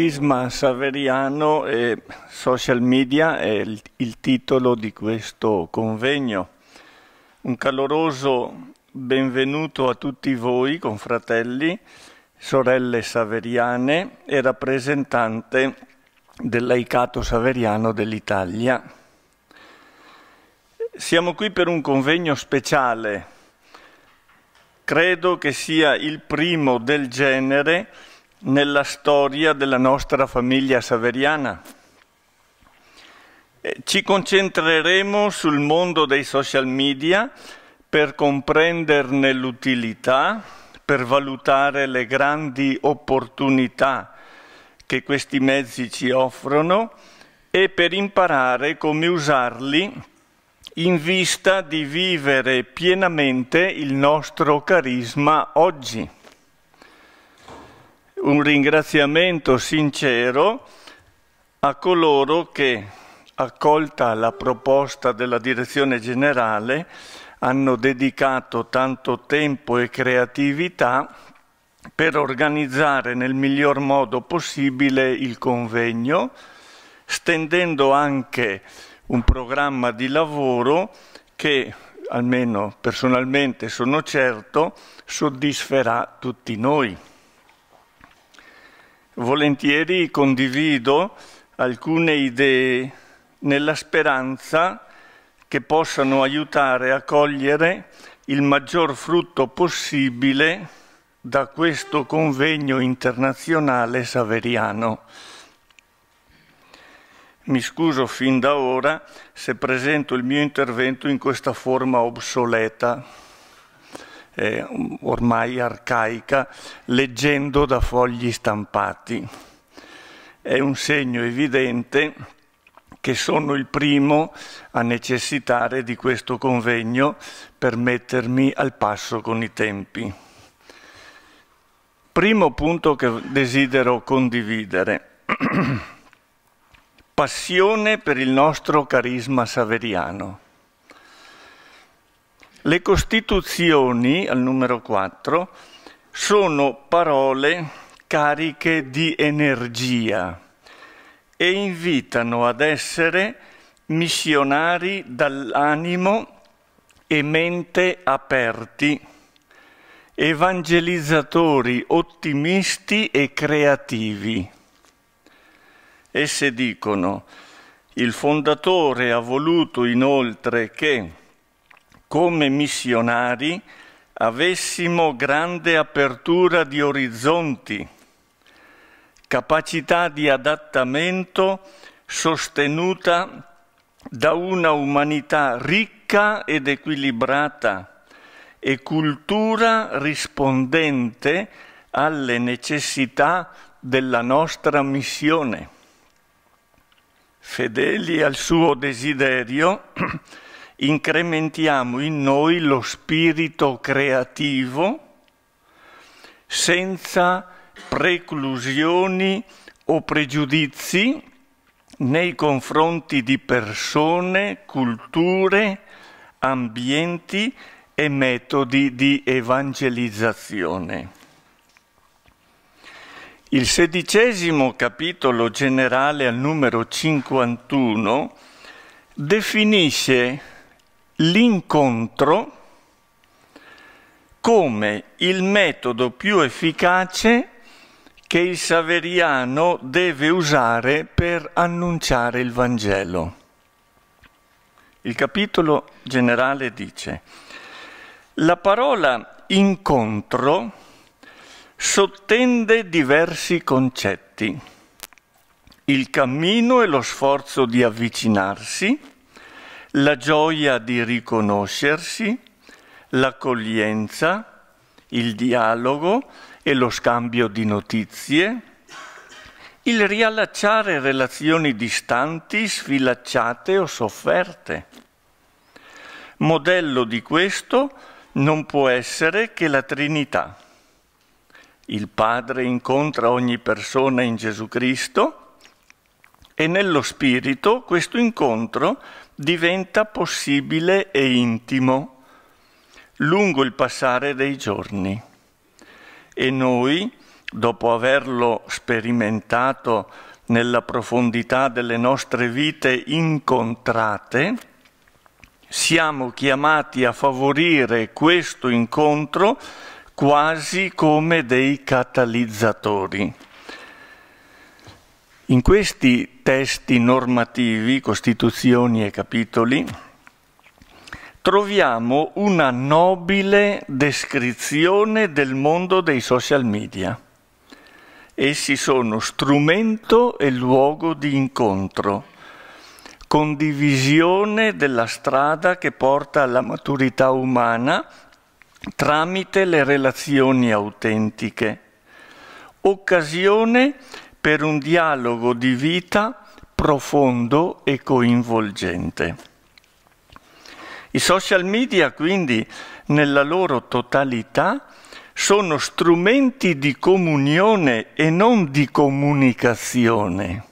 Prisma Saveriano e Social Media è il, il titolo di questo convegno. Un caloroso benvenuto a tutti voi, confratelli, sorelle saveriane e rappresentante del laicato saveriano dell'Italia. Siamo qui per un convegno speciale, credo che sia il primo del genere nella storia della nostra famiglia saveriana. Eh, ci concentreremo sul mondo dei social media per comprenderne l'utilità, per valutare le grandi opportunità che questi mezzi ci offrono e per imparare come usarli in vista di vivere pienamente il nostro carisma oggi un ringraziamento sincero a coloro che, accolta la proposta della direzione generale, hanno dedicato tanto tempo e creatività per organizzare nel miglior modo possibile il convegno, stendendo anche un programma di lavoro che, almeno personalmente sono certo, soddisferà tutti noi volentieri condivido alcune idee nella speranza che possano aiutare a cogliere il maggior frutto possibile da questo convegno internazionale saveriano. Mi scuso fin da ora se presento il mio intervento in questa forma obsoleta eh, ormai arcaica, leggendo da fogli stampati. È un segno evidente che sono il primo a necessitare di questo convegno per mettermi al passo con i tempi. Primo punto che desidero condividere. Passione per il nostro carisma saveriano. Le Costituzioni, al numero 4, sono parole cariche di energia e invitano ad essere missionari dall'animo e mente aperti, evangelizzatori ottimisti e creativi. Esse dicono, il fondatore ha voluto inoltre che come missionari, avessimo grande apertura di orizzonti, capacità di adattamento sostenuta da una umanità ricca ed equilibrata e cultura rispondente alle necessità della nostra missione. Fedeli al suo desiderio, incrementiamo in noi lo spirito creativo senza preclusioni o pregiudizi nei confronti di persone, culture, ambienti e metodi di evangelizzazione. Il sedicesimo capitolo generale al numero 51 definisce l'incontro come il metodo più efficace che il Saveriano deve usare per annunciare il Vangelo. Il capitolo generale dice, la parola incontro sottende diversi concetti, il cammino e lo sforzo di avvicinarsi, la gioia di riconoscersi, l'accoglienza, il dialogo e lo scambio di notizie, il riallacciare relazioni distanti, sfilacciate o sofferte. Modello di questo non può essere che la Trinità. Il Padre incontra ogni persona in Gesù Cristo e nello Spirito questo incontro è diventa possibile e intimo lungo il passare dei giorni. E noi, dopo averlo sperimentato nella profondità delle nostre vite incontrate, siamo chiamati a favorire questo incontro quasi come dei catalizzatori. In questi testi normativi, costituzioni e capitoli, troviamo una nobile descrizione del mondo dei social media. Essi sono strumento e luogo di incontro, condivisione della strada che porta alla maturità umana tramite le relazioni autentiche, occasione per un dialogo di vita profondo e coinvolgente. I social media quindi nella loro totalità sono strumenti di comunione e non di comunicazione,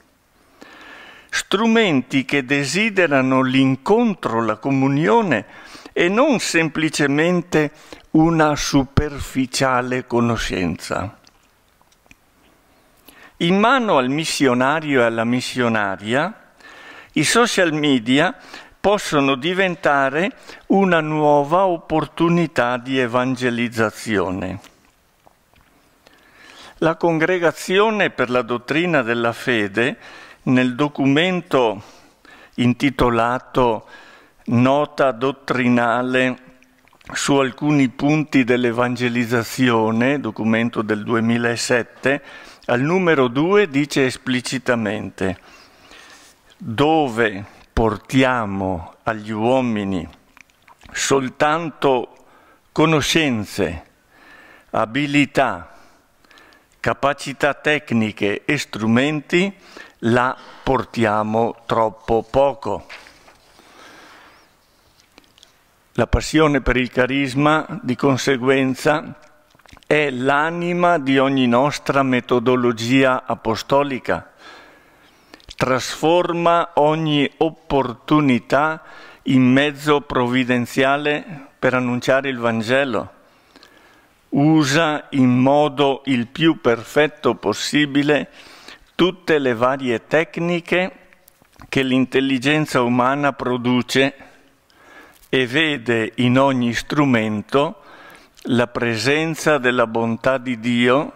strumenti che desiderano l'incontro, la comunione e non semplicemente una superficiale conoscenza. In mano al missionario e alla missionaria, i social media possono diventare una nuova opportunità di evangelizzazione. La Congregazione per la dottrina della fede, nel documento intitolato Nota dottrinale su alcuni punti dell'evangelizzazione, documento del 2007, al numero 2 dice esplicitamente, dove portiamo agli uomini soltanto conoscenze, abilità, capacità tecniche e strumenti, la portiamo troppo poco. La passione per il carisma, di conseguenza, è l'anima di ogni nostra metodologia apostolica, trasforma ogni opportunità in mezzo provvidenziale per annunciare il Vangelo, usa in modo il più perfetto possibile tutte le varie tecniche che l'intelligenza umana produce e vede in ogni strumento la presenza della bontà di Dio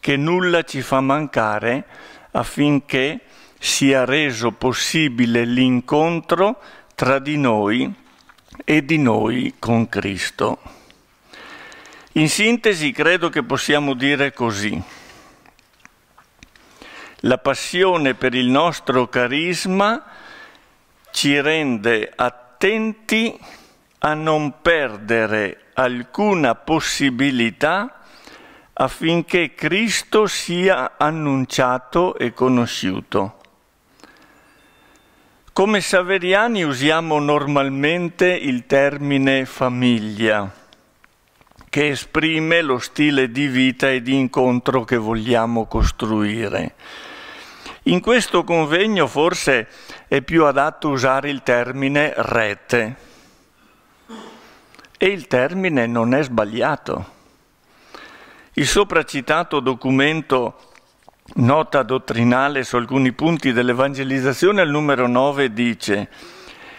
che nulla ci fa mancare affinché sia reso possibile l'incontro tra di noi e di noi con Cristo. In sintesi credo che possiamo dire così. La passione per il nostro carisma ci rende attenti a non perdere alcuna possibilità affinché Cristo sia annunciato e conosciuto. Come saveriani usiamo normalmente il termine famiglia, che esprime lo stile di vita e di incontro che vogliamo costruire. In questo convegno forse è più adatto usare il termine rete e il termine non è sbagliato. Il sopracitato documento Nota dottrinale su alcuni punti dell'evangelizzazione al numero 9 dice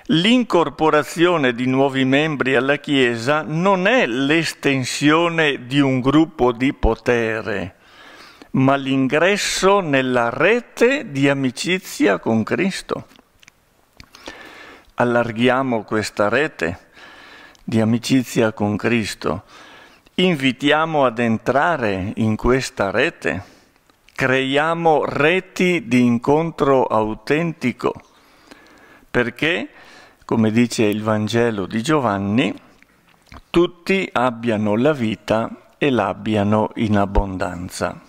L'incorporazione di nuovi membri alla Chiesa non è l'estensione di un gruppo di potere, ma l'ingresso nella rete di amicizia con Cristo. Allarghiamo questa rete di amicizia con Cristo, invitiamo ad entrare in questa rete, creiamo reti di incontro autentico, perché, come dice il Vangelo di Giovanni, tutti abbiano la vita e l'abbiano in abbondanza.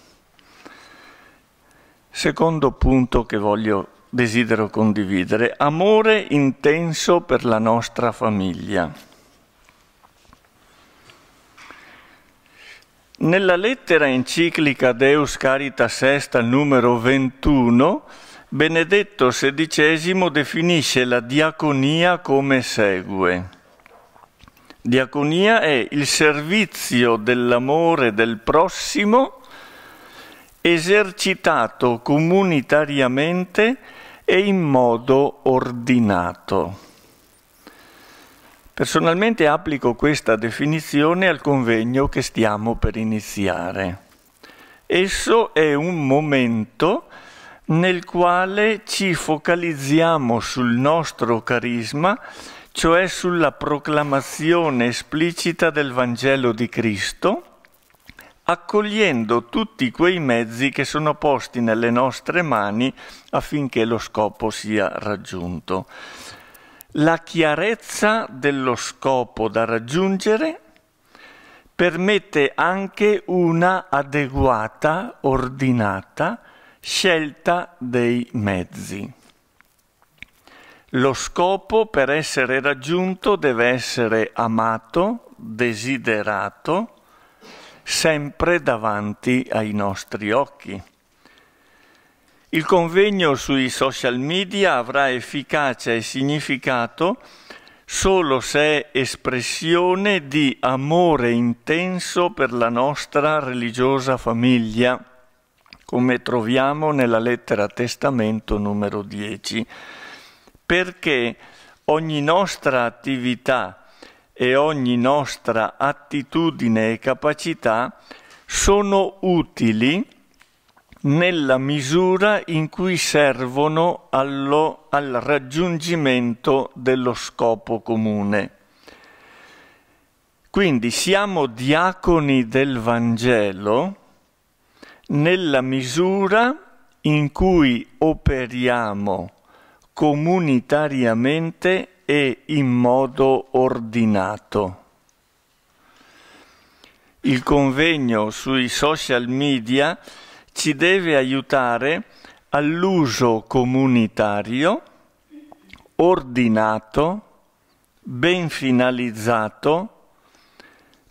Secondo punto che voglio, desidero condividere, amore intenso per la nostra famiglia. Nella lettera enciclica Deus Caritas Sesta numero 21, Benedetto XVI definisce la diaconia come segue. Diaconia è il servizio dell'amore del prossimo esercitato comunitariamente e in modo ordinato. Personalmente applico questa definizione al convegno che stiamo per iniziare. Esso è un momento nel quale ci focalizziamo sul nostro carisma, cioè sulla proclamazione esplicita del Vangelo di Cristo, accogliendo tutti quei mezzi che sono posti nelle nostre mani affinché lo scopo sia raggiunto. La chiarezza dello scopo da raggiungere permette anche una adeguata, ordinata scelta dei mezzi. Lo scopo per essere raggiunto deve essere amato, desiderato, sempre davanti ai nostri occhi. Il convegno sui social media avrà efficacia e significato solo se è espressione di amore intenso per la nostra religiosa famiglia, come troviamo nella lettera testamento numero 10, perché ogni nostra attività e ogni nostra attitudine e capacità sono utili nella misura in cui servono allo, al raggiungimento dello scopo comune. Quindi siamo diaconi del Vangelo nella misura in cui operiamo comunitariamente e in modo ordinato. Il convegno sui social media ci deve aiutare all'uso comunitario, ordinato, ben finalizzato,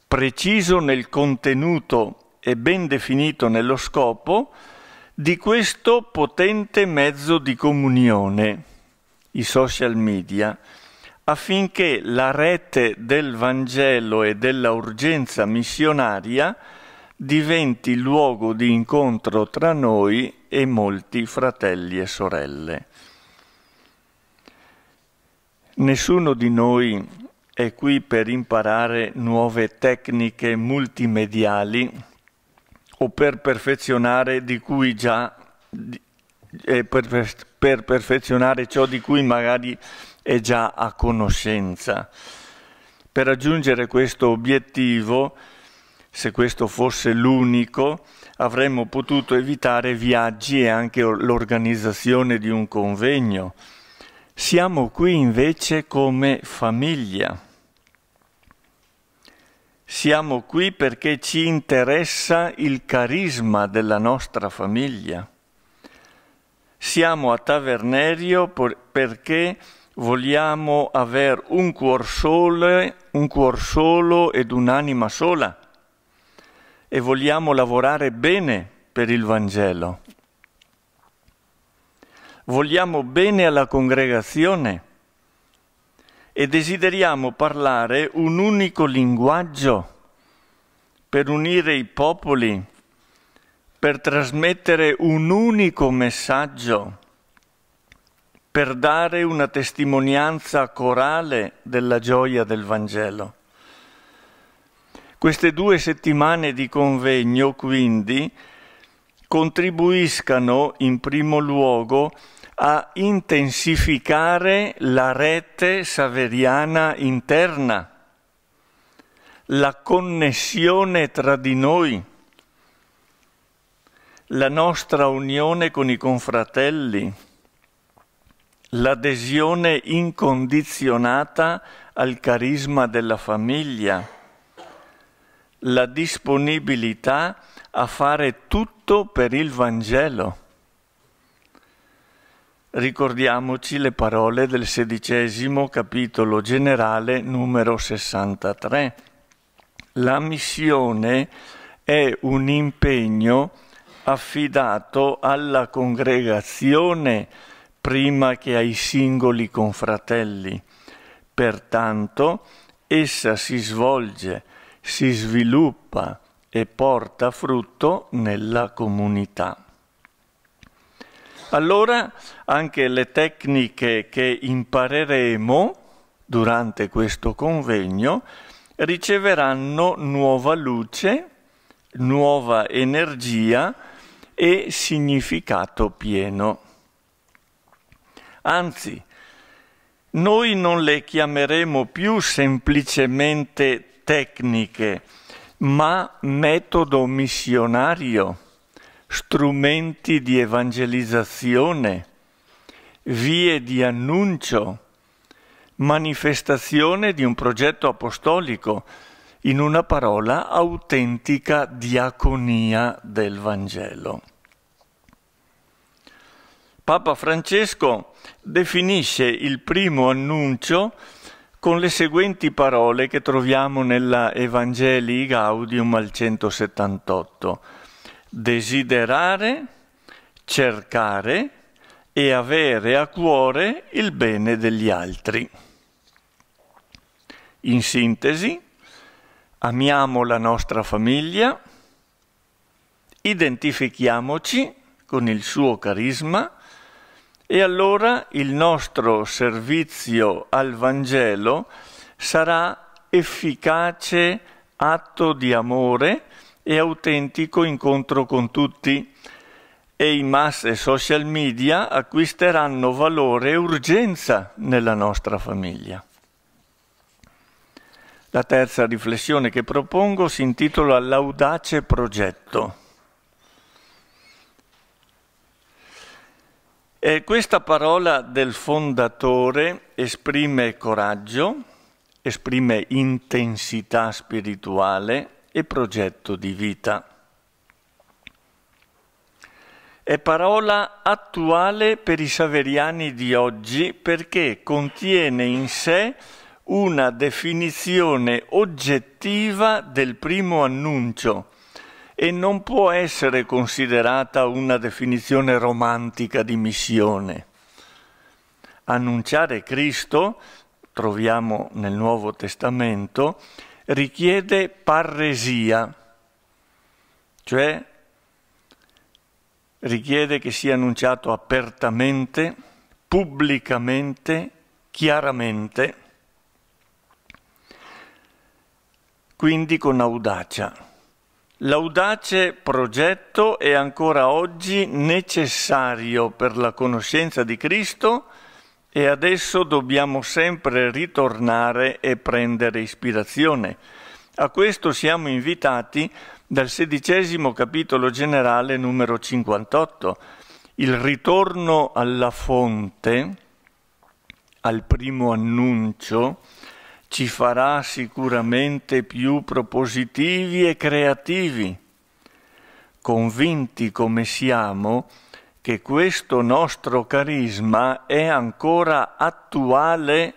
preciso nel contenuto e ben definito nello scopo di questo potente mezzo di comunione, i social media, affinché la rete del Vangelo e della urgenza missionaria diventi luogo di incontro tra noi e molti fratelli e sorelle. Nessuno di noi è qui per imparare nuove tecniche multimediali o per perfezionare, già, eh, per, per perfezionare ciò di cui magari è già a conoscenza. Per raggiungere questo obiettivo se questo fosse l'unico, avremmo potuto evitare viaggi e anche l'organizzazione di un convegno. Siamo qui invece come famiglia. Siamo qui perché ci interessa il carisma della nostra famiglia. Siamo a Tavernerio perché vogliamo avere un cuor, sole, un cuor solo ed un'anima sola e vogliamo lavorare bene per il Vangelo. Vogliamo bene alla congregazione e desideriamo parlare un unico linguaggio per unire i popoli, per trasmettere un unico messaggio, per dare una testimonianza corale della gioia del Vangelo. Queste due settimane di convegno, quindi, contribuiscano in primo luogo a intensificare la rete saveriana interna, la connessione tra di noi, la nostra unione con i confratelli, l'adesione incondizionata al carisma della famiglia la disponibilità a fare tutto per il Vangelo. Ricordiamoci le parole del sedicesimo capitolo generale numero 63. La missione è un impegno affidato alla congregazione prima che ai singoli confratelli. Pertanto essa si svolge si sviluppa e porta frutto nella comunità. Allora anche le tecniche che impareremo durante questo convegno riceveranno nuova luce, nuova energia e significato pieno. Anzi, noi non le chiameremo più semplicemente tecniche, ma metodo missionario, strumenti di evangelizzazione, vie di annuncio, manifestazione di un progetto apostolico, in una parola autentica diaconia del Vangelo. Papa Francesco definisce il primo annuncio con le seguenti parole che troviamo nella Evangelii Gaudium al 178. Desiderare, cercare e avere a cuore il bene degli altri. In sintesi, amiamo la nostra famiglia, identifichiamoci con il suo carisma, e allora il nostro servizio al Vangelo sarà efficace atto di amore e autentico incontro con tutti e i mass e social media acquisteranno valore e urgenza nella nostra famiglia. La terza riflessione che propongo si intitola L'audace progetto. E eh, questa parola del fondatore esprime coraggio, esprime intensità spirituale e progetto di vita. È parola attuale per i saveriani di oggi perché contiene in sé una definizione oggettiva del primo annuncio, e non può essere considerata una definizione romantica di missione. Annunciare Cristo, troviamo nel Nuovo Testamento, richiede parresia, cioè richiede che sia annunciato apertamente, pubblicamente, chiaramente, quindi con audacia. L'audace progetto è ancora oggi necessario per la conoscenza di Cristo e adesso dobbiamo sempre ritornare e prendere ispirazione. A questo siamo invitati dal sedicesimo capitolo generale numero 58, il ritorno alla fonte, al primo annuncio, ci farà sicuramente più propositivi e creativi, convinti come siamo che questo nostro carisma è ancora attuale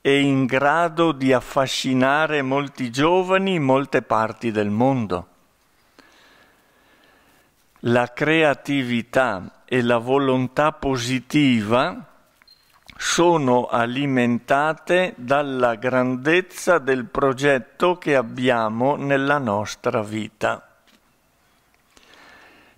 e in grado di affascinare molti giovani in molte parti del mondo. La creatività e la volontà positiva sono alimentate dalla grandezza del progetto che abbiamo nella nostra vita.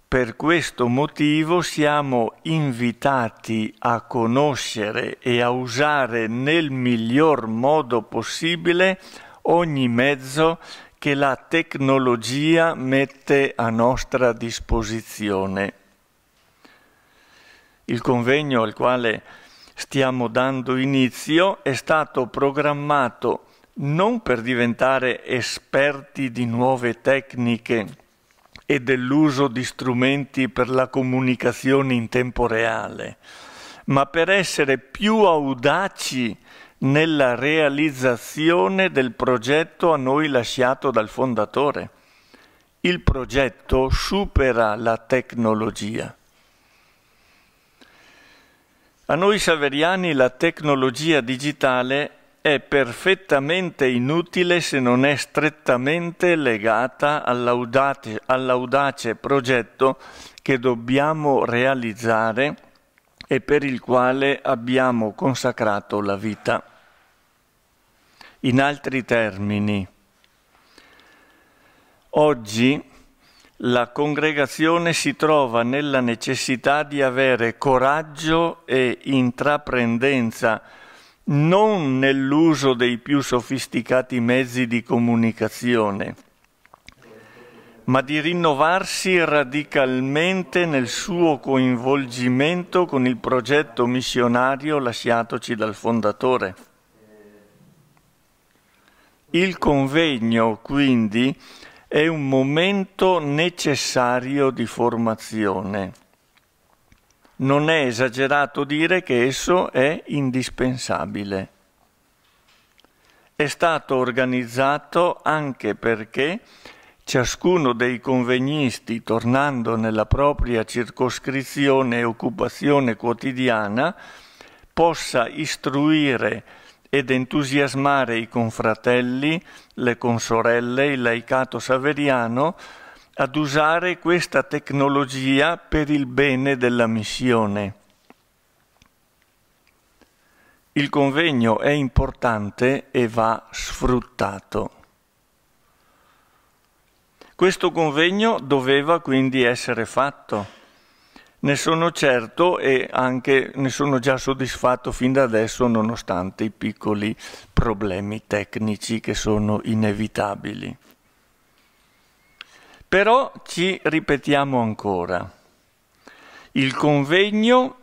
Per questo motivo siamo invitati a conoscere e a usare nel miglior modo possibile ogni mezzo che la tecnologia mette a nostra disposizione. Il convegno al quale stiamo dando inizio è stato programmato non per diventare esperti di nuove tecniche e dell'uso di strumenti per la comunicazione in tempo reale, ma per essere più audaci nella realizzazione del progetto a noi lasciato dal fondatore. Il progetto supera la tecnologia. A noi saveriani la tecnologia digitale è perfettamente inutile se non è strettamente legata all'audace, all'audace progetto che dobbiamo realizzare e per il quale abbiamo consacrato la vita. In altri termini, oggi la congregazione si trova nella necessità di avere coraggio e intraprendenza, non nell'uso dei più sofisticati mezzi di comunicazione, ma di rinnovarsi radicalmente nel suo coinvolgimento con il progetto missionario lasciatoci dal fondatore. Il convegno, quindi, è un momento necessario di formazione. Non è esagerato dire che esso è indispensabile. È stato organizzato anche perché ciascuno dei convegnisti, tornando nella propria circoscrizione e occupazione quotidiana, possa istruire ed entusiasmare i confratelli, le consorelle, il laicato saveriano ad usare questa tecnologia per il bene della missione. Il convegno è importante e va sfruttato. Questo convegno doveva quindi essere fatto ne sono certo e anche ne sono già soddisfatto fin da adesso nonostante i piccoli problemi tecnici che sono inevitabili. Però ci ripetiamo ancora. Il convegno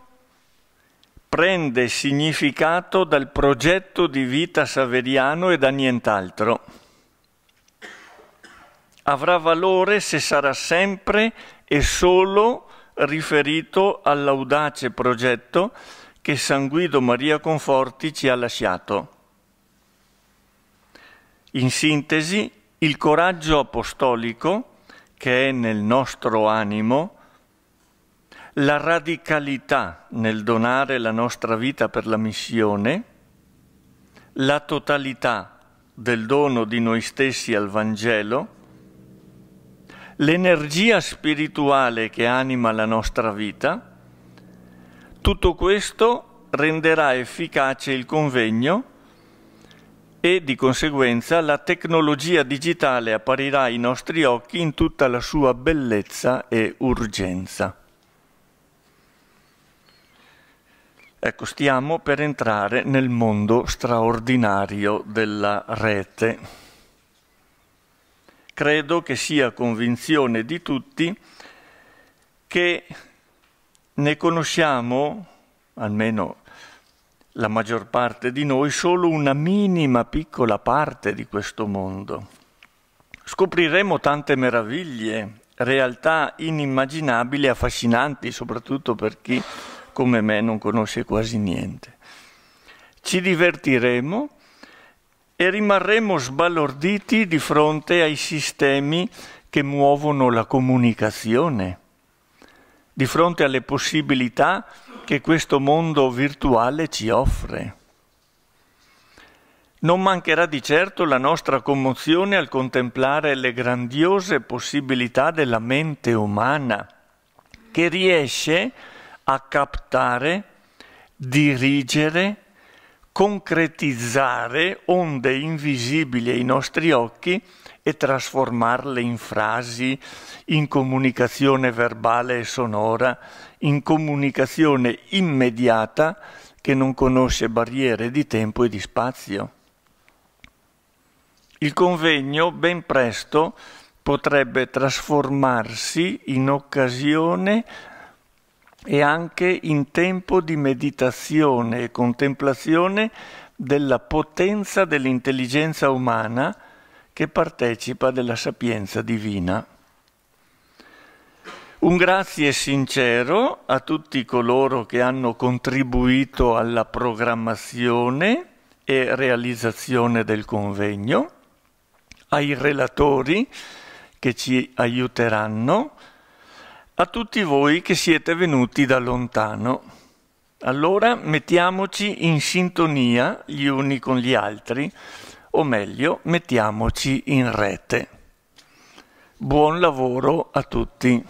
prende significato dal progetto di vita saveriano e da nient'altro. Avrà valore se sarà sempre e solo riferito all'audace progetto che San Guido Maria Conforti ci ha lasciato. In sintesi, il coraggio apostolico che è nel nostro animo, la radicalità nel donare la nostra vita per la missione, la totalità del dono di noi stessi al Vangelo, l'energia spirituale che anima la nostra vita, tutto questo renderà efficace il convegno e di conseguenza la tecnologia digitale apparirà ai nostri occhi in tutta la sua bellezza e urgenza. Ecco, stiamo per entrare nel mondo straordinario della rete credo che sia convinzione di tutti che ne conosciamo, almeno la maggior parte di noi, solo una minima piccola parte di questo mondo. Scopriremo tante meraviglie, realtà inimmaginabili e affascinanti, soprattutto per chi come me non conosce quasi niente. Ci divertiremo e rimarremo sbalorditi di fronte ai sistemi che muovono la comunicazione, di fronte alle possibilità che questo mondo virtuale ci offre. Non mancherà di certo la nostra commozione al contemplare le grandiose possibilità della mente umana, che riesce a captare, dirigere concretizzare onde invisibili ai nostri occhi e trasformarle in frasi, in comunicazione verbale e sonora, in comunicazione immediata che non conosce barriere di tempo e di spazio. Il convegno ben presto potrebbe trasformarsi in occasione e anche in tempo di meditazione e contemplazione della potenza dell'intelligenza umana che partecipa della sapienza divina. Un grazie sincero a tutti coloro che hanno contribuito alla programmazione e realizzazione del convegno, ai relatori che ci aiuteranno, a tutti voi che siete venuti da lontano. Allora mettiamoci in sintonia gli uni con gli altri, o meglio, mettiamoci in rete. Buon lavoro a tutti.